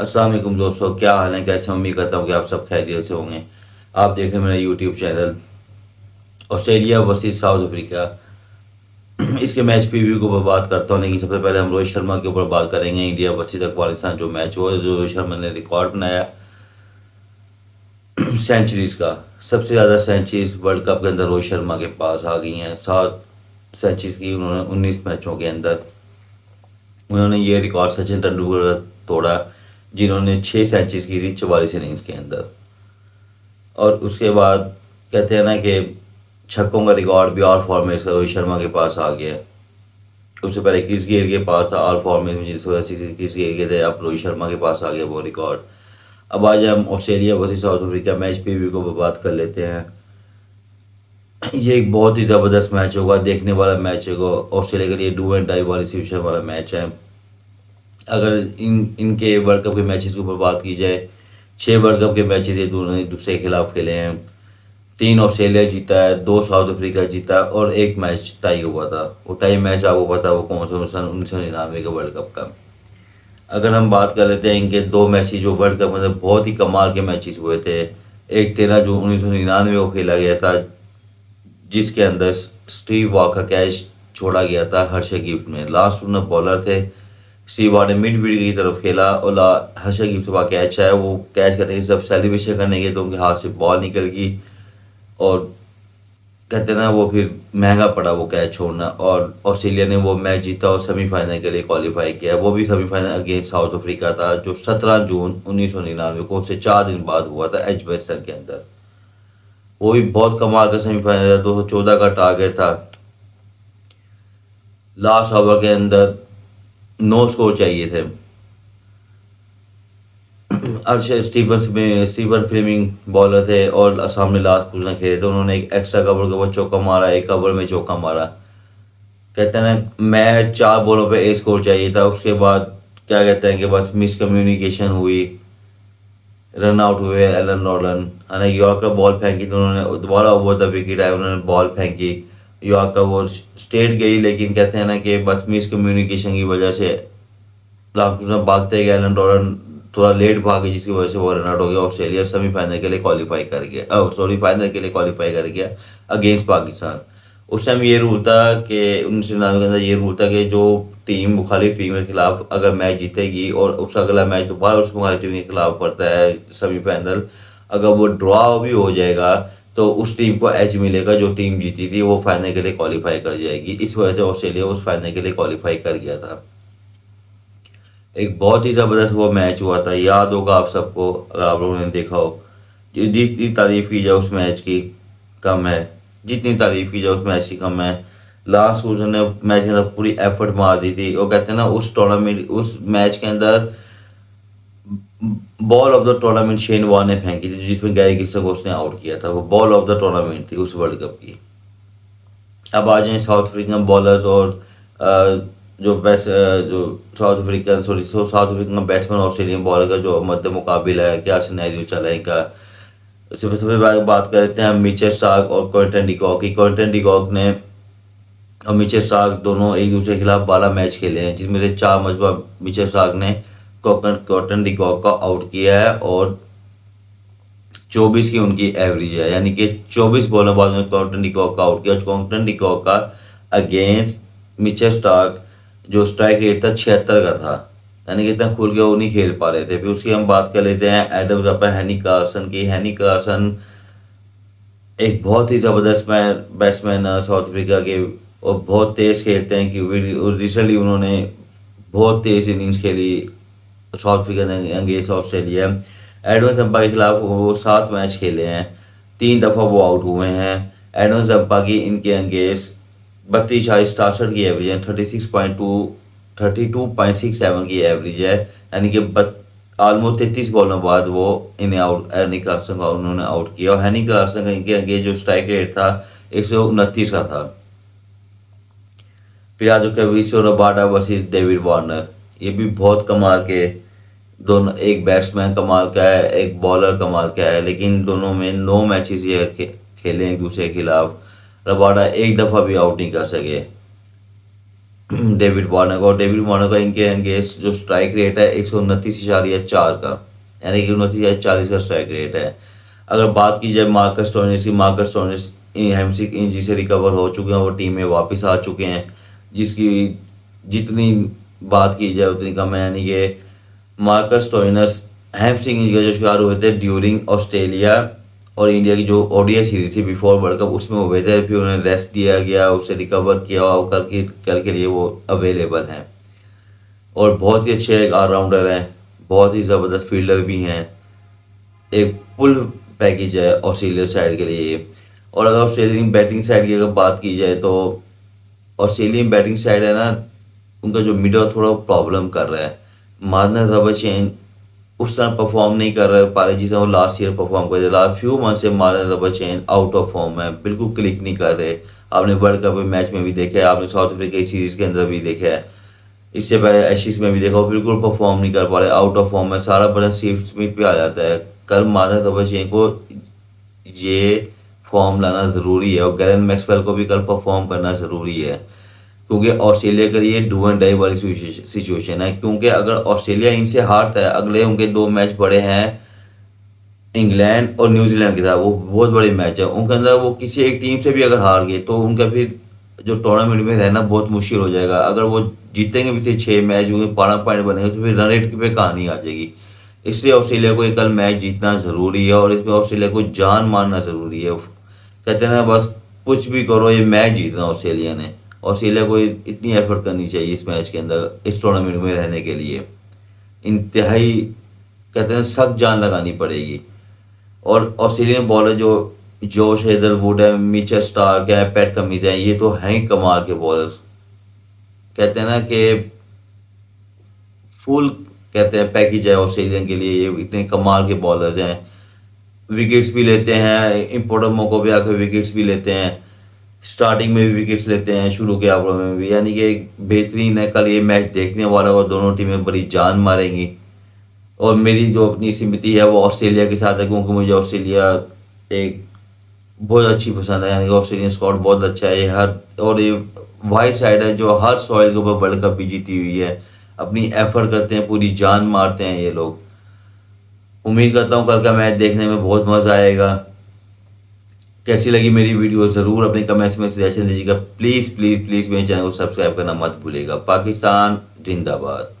असलम दोस्तों क्या हाल है कैसे उम्मीद करता हूँ कि आप सब खैरियत से होंगे आप देखें मेरा YouTube channel Australia versus South Africa इसके मैच प्रीव्यू को बात करता हूँ लेकिन सबसे पहले हम रोहित शर्मा के ऊपर बात करेंगे इंडिया वर्सेज अफगानिस्तान जो मैच हुआ जो रोहित शर्मा ने रिकॉर्ड बनाया सेंचुरीज का सबसे ज़्यादा सेंचुरीज वर्ल्ड कप के अंदर रोहित शर्मा के पास आ गई हैं सात सेंचुरीज की उन्होंने उन्नीस मैचों के अंदर उन्होंने ये रिकॉर्ड सचिन तेंदुलकर तोड़ा जिन्होंने छः सेंचुरीज थी चवालीस इनिंग्स के अंदर और उसके बाद कहते हैं ना कि छक्कों का रिकॉर्ड भी ऑल फॉर्मेट का रोहित शर्मा के पास आ गया उससे पहले किस गेल के पास था ऑल फॉर्मेट में जिस वजह से किस गेल के थे अब रोहित शर्मा के पास आ गया वो रिकॉर्ड अब आज हम Australia versus South Africa match पे भी को बात कर लेते हैं ये एक बहुत ही ज़बरदस्त मैच होगा देखने वाला मैच होगा ऑस्ट्रेलिया के लिए डू एंड डाई वाली सिचुएशन वाला मैच है अगर इन इनके वर्ल्ड कप के मैचेस के ऊपर बात की जाए छः वर्ल्ड कप के मैचेस एक दूसरे के खिलाफ खेले हैं तीन ऑस्ट्रेलिया जीता है दो साउथ अफ्रीका जीता है और एक मैच टाई हुआ था वो टाई मैच आपको पता वो कौन सा उन्नीस सौ निन्यानवे का वर्ल्ड कप का अगर हम बात कर लेते हैं इनके दो मैच जो वर्ल्ड कप मतलब बहुत ही कमाल के मैचेस हुए थे एक तेरह जून उन्नीस सौ निन्यानवे को खेला गया था जिसके अंदर स्टीव वॉक का कैच छोड़ा गया था हर्ष गिफ्ट में लास्ट उन्हें बॉलर थे सीवा ने मिड विड की तरफ खेला और हर्षा की सुबह कैच है वो कैच करने के सब सेलिब्रेशन करने के तो उनके हाथ से बॉल निकल गई और कहते ना वो फिर महंगा पड़ा वो कैच छोड़ना और ऑस्ट्रेलिया ने वो मैच जीता और सेमीफाइनल के लिए क्वालिफाई किया वो भी सेमीफाइनल अगेंस्ट साउथ अफ्रीका था जो 17 जून उन्नीस को उससे चार दिन बाद हुआ था एजबेसन के अंदर वो भी बहुत कमाल का सेमीफाइनल था दो का टारगेट था लास्ट ओवर के अंदर नौ स्कोर चाहिए थे अर्श स्टीवन में स्टीवन फ्लेमिंग बॉलर थे और सामने लास्ट कुछ खेले थे उन्होंने एक एक्स्ट्रा कवर के ऊपर चौका मारा एक कवर में चौका मारा कहते हैं ना मैच चार बॉलों पे एक स्कोर चाहिए था उसके बाद क्या कहते हैं कि बस मिसकम्युनिकेशन हुई रन आउट हुए एलन रॉलन है ना यॉर्कर बॉल फेंकी तो उन्होंने दोबारा ओवर द विकेट आए उन्होंने बॉल फेंकी युवा का वो स्टेट गई लेकिन कहते हैं ना कि बस मिस कम्युनिकेशन की वजह से रामकृष्ण भागते गए एलन डॉलन थोड़ा लेट भागे जिसकी वजह से वो रन आउट हो गया ऑस्ट्रेलिया सेमीफाइनल के लिए क्वालिफाई कर गया सॉरी फाइनल के लिए क्वालिफाई कर गया अगेंस्ट पाकिस्तान उस टाइम ये रूल था कि उन्नीस सौ निन्यानवे के अंदर ये रूल था कि जो टीम मुखालिफ टीम के खिलाफ अगर मैच जीतेगी और उसका अगला मैच दोबारा उस मुखालिफ टीम के खिलाफ पड़ता है सेमीफाइनल अगर वो ड्रॉ भी हो जाएगा तो उस टीम को एज मिलेगा जो टीम जीती थी वो फाइनल के लिए क्वालिफाई कर जाएगी इस वजह से ऑस्ट्रेलिया उस फाइनल के लिए क्वालिफाई कर गया था एक बहुत ही ज़बरदस्त वो मैच हुआ था याद होगा आप सबको अगर आप लोगों ने देखा हो जितनी तारीफ़ की जाए उस मैच की कम है जितनी तारीफ़ की जाए उस मैच की कम है लास्ट उसने मैच के अंदर पूरी एफर्ट मार दी थी और कहते हैं ना उस टूर्नामेंट उस मैच के अंदर ball of the tournament Shane वॉ ने फेंकी थी जिसमें गैरी घोष ने आउट किया था वो बॉल ऑफ द टूर्नामेंट थी उस वर्ल्ड कप की अब आ जाए साउथ अफ्रीकन बॉलर्स और जो वेस्ट जो South African sorry South African batsman Australian bowler का जो मध्य मुकाबला है क्या सिनेरियो चला है क्या सबसे सबसे तो बात कर लेते हैं मिचर साग और क्वेंटन डिकॉक की क्वेंटन डिकॉक ने और मिचर साग दोनों एक दूसरे के खिलाफ बारह मैच खेले हैं जिसमें से चार मजबा मिचर साग ने कॉटन डिकॉक का आउट किया है और 24 की उनकी एवरेज है यानी कि 24 बॉलों बाद में कॉटन डिकॉक का आउट किया और कॉटन डिकॉक का अगेंस्ट मिचर स्टार्क जो स्ट्राइक रेट था छिहत्तर का था यानी कि इतना खुल गया वो नहीं खेल पा रहे थे फिर उसकी हम बात कर लेते हैं एडम जपा हैनी कार्सन की हैनी कार्सन एक बहुत ही ज़बरदस्त बैट्समैन है साउथ अफ्रीका के और बहुत तेज़ खेलते हैं कि रिसेंटली उन्होंने बहुत तेज़ इनिंग्स खेली साउथ अफ्रीका अंगेज ऑस्ट्रेलिया एडवन जम्पा के खिलाफ वो सात मैच खेले हैं तीन दफ़ा वो आउट हुए हैं एडवन जम्पा की इनके अंगेज बत्तीस चालीस सतासठ की एवरेज है thirty six point two thirty two point six seven की एवरेज है यानी कि ऑलमोस्ट तैतीस बॉलों बाद वो इन्हें आउट हैनी कार्सन का उन्होंने आउट किया और हैनी कार्सन का इनके अंगेज जो स्ट्राइक रेट था एक सौ उनतीस का था फिर आ चुके विश्व रोबाडा वर्सेस डेविड वार्नर ये भी बहुत कमाल के दोनों एक बैट्समैन कमाल का है एक बॉलर कमाल का है लेकिन दोनों में नौ मैचेस ये खेले एक दूसरे के खिलाफ रबाडा एक दफ़ा भी आउट नहीं कर सके डेविड वार्नर और डेविड वार्नर का इनके अंगेस्ट जो स्ट्राइक रेट है एक सौ उनतीस चार का यानी कि उनतीस चालीस का स्ट्राइक रेट है अगर बात की जाए मार्कस स्टोनिस की मार्कस टोनिस हेमसिक इंजी से रिकवर हो चुके हैं वो टीम में वापस आ चुके हैं जिसकी जितनी बात की जाए उतनी कम है यानी कि मार्कस टोइनस सिंह का जो शिकार हुए थे ड्यूरिंग ऑस्ट्रेलिया और इंडिया की जो ओडिया सीरीज थी बिफोर वर्ल्ड कप उसमें वो हुए थे फिर उन्हें रेस्ट दिया गया उसे रिकवर किया और कल के कल के लिए वो अवेलेबल हैं और बहुत ही अच्छे एक ऑलराउंडर हैं बहुत ही ज़बरदस्त फील्डर भी हैं एक फुल पैकेज है ऑस्ट्रेलिया साइड के लिए और अगर ऑस्ट्रेलियन बैटिंग साइड की अगर बात की जाए तो ऑस्ट्रेलियन बैटिंग साइड है ना उनका जो मिडल थोड़ा प्रॉब्लम कर रहा है मादना जबाचैन उस तरह परफॉर्म नहीं कर रहा है पारे जिस तरह वो लास्ट ईयर परफॉर्म कर रहे लास्ट फ्यू मंथ से मादना जबाचैन आउट ऑफ फॉर्म है बिल्कुल क्लिक नहीं कर रहे आपने वर्ल्ड कप मैच में भी देखा है आपने साउथ अफ्रीका की सीरीज़ के अंदर भी देखा है इससे पहले एशीज में भी देखा वो बिल्कुल परफॉर्म नहीं कर पा रहे आउट ऑफ फॉर्म है सारा बड़ा सीफ स्मिथ पे आ जाता है कल माधव तबशेन को ये फॉर्म लाना ज़रूरी है और गैरन मैक्सवेल को भी कल परफॉर्म करना ज़रूरी है क्योंकि ऑस्ट्रेलिया के लिए डू एंड डाई वाली सिचुएशन है क्योंकि अगर ऑस्ट्रेलिया इनसे हारता है अगले उनके दो मैच बड़े हैं इंग्लैंड और न्यूजीलैंड के साथ वो बहुत बड़े मैच है उनके अंदर वो किसी एक टीम से भी अगर हार गए तो उनका फिर जो टूर्नामेंट में रहना बहुत मुश्किल हो जाएगा अगर वो जीतेंगे भी थे तो छः मैच होंगे बारह पॉइंट बनेंगे तो फिर रन रेट पे कहानी आ जाएगी इसलिए ऑस्ट्रेलिया को कल मैच जीतना ज़रूरी है और इसमें ऑस्ट्रेलिया को जान मारना ज़रूरी है कहते हैं ना बस कुछ भी करो ये मैच जीतना ऑस्ट्रेलिया ने ऑस्ट्रेलिया को इतनी एफर्ट करनी चाहिए इस मैच के अंदर इस टूर्नामेंट में रहने के लिए इंतहाई कहते हैं सब जान लगानी पड़ेगी और ऑस्ट्रेलियन बॉलर जो जोश हेजलवुड है मिचर स्टार्क है पैट कमीज है ये तो हैं कमाल के बॉलर्स कहते हैं ना कि फुल कहते हैं पैकेज है ऑस्ट्रेलियन के लिए ये इतने कमाल के बॉलर्स हैं विकेट्स भी लेते हैं इम्पोर्टेंट मौक़ों पर आकर विकेट्स भी लेते हैं स्टार्टिंग में भी विकेट्स लेते हैं शुरू के आवड़ों में भी यानी कि एक बेहतरीन है कल ये मैच देखने वाला और दोनों टीमें बड़ी जान मारेंगी और मेरी जो अपनी समिति है वो ऑस्ट्रेलिया के साथ है क्योंकि मुझे ऑस्ट्रेलिया एक बहुत अच्छी पसंद है यानी कि ऑस्ट्रेलियन स्कॉट बहुत अच्छा है ये हर और ये वाइट साइड है जो हर सॉइल के ऊपर वर्ल्ड कप भी जीती हुई है अपनी एफर्ट करते हैं पूरी जान मारते हैं ये लोग उम्मीद करता हूँ कल का मैच देखने में बहुत मज़ा आएगा कैसी लगी मेरी वीडियो ज़रूर अपने कमेंट्स में सजेशन दीजिएगा प्लीज़ प्लीज़ प्लीज़ मेरे चैनल को सब्सक्राइब करना मत भूलेगा पाकिस्तान जिंदाबाद